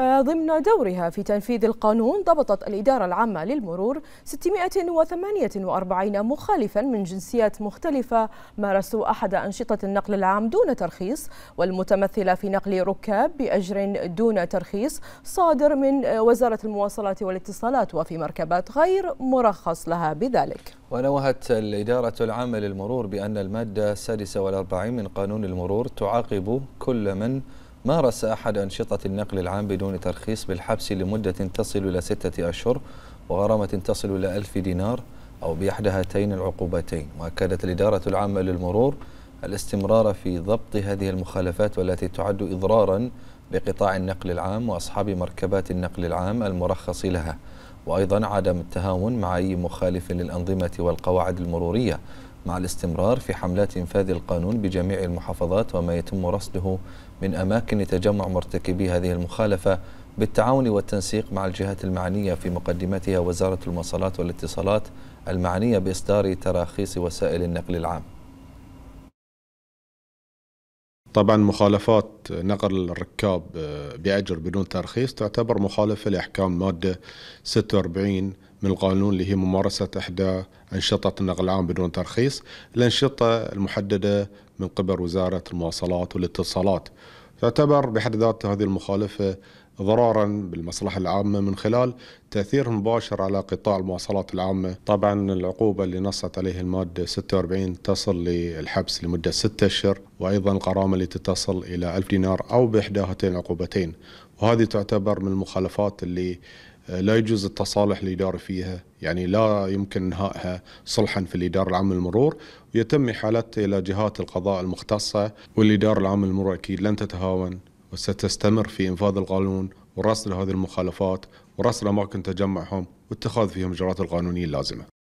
آه، ضمن دورها في تنفيذ القانون ضبطت الإدارة العامة للمرور 648 مخالفا من جنسيات مختلفة مارسوا أحد أنشطة النقل العام دون ترخيص والمتمثلة في نقل ركاب بأجر دون ترخيص صادر من وزارة المواصلات والاتصالات وفي مركبات غير مرخص لها بذلك ونوهت الإدارة العامة للمرور بأن المادة 46 من قانون المرور تعاقب كل من مارس أحد أنشطة النقل العام بدون ترخيص بالحبس لمدة تصل إلى ستة أشهر وغرامة تصل إلى ألف دينار أو بإحدى هاتين العقوبتين وأكدت الإدارة العامة للمرور الاستمرار في ضبط هذه المخالفات والتي تعد إضرارا بقطاع النقل العام وأصحاب مركبات النقل العام المرخص لها وأيضا عدم التهاون مع أي مخالف للأنظمة والقواعد المرورية مع الاستمرار في حملات إنفاذ القانون بجميع المحافظات وما يتم رصده من أماكن تجمع مرتكبي هذه المخالفة بالتعاون والتنسيق مع الجهات المعنية في مقدمتها وزارة المواصلات والاتصالات المعنية بإصدار تراخيص وسائل النقل العام طبعا مخالفات نقل الركاب آه، بأجر بدون ترخيص تعتبر مخالفة لأحكام مادة 46 من القانون اللي هي ممارسة إحدى أنشطة النقل العام بدون ترخيص الأنشطة المحددة من قبل وزارة المواصلات والاتصالات تعتبر بحد ذات هذه المخالفة ضرارا بالمصلحة العامة من خلال تأثير مباشر على قطاع المواصلات العامة طبعا العقوبة اللي نصت عليها المادة 46 تصل للحبس لمدة 6 أشهر وأيضا الغرامة اللي تتصل إلى 1000 دينار أو بإحدى هاتين العقوبتين وهذه تعتبر من المخالفات اللي آه، لا يجوز التصالح الاداري فيها، يعني لا يمكن انهائها صلحا في الاداره العامه للمرور، ويتم احالتها الى جهات القضاء المختصه، والاداره العامه للمرور اكيد لن تتهاون وستستمر في انفاذ القانون ورصد هذه المخالفات ورصد اماكن تجمعهم واتخاذ فيهم الاجراءات القانونيه اللازمه.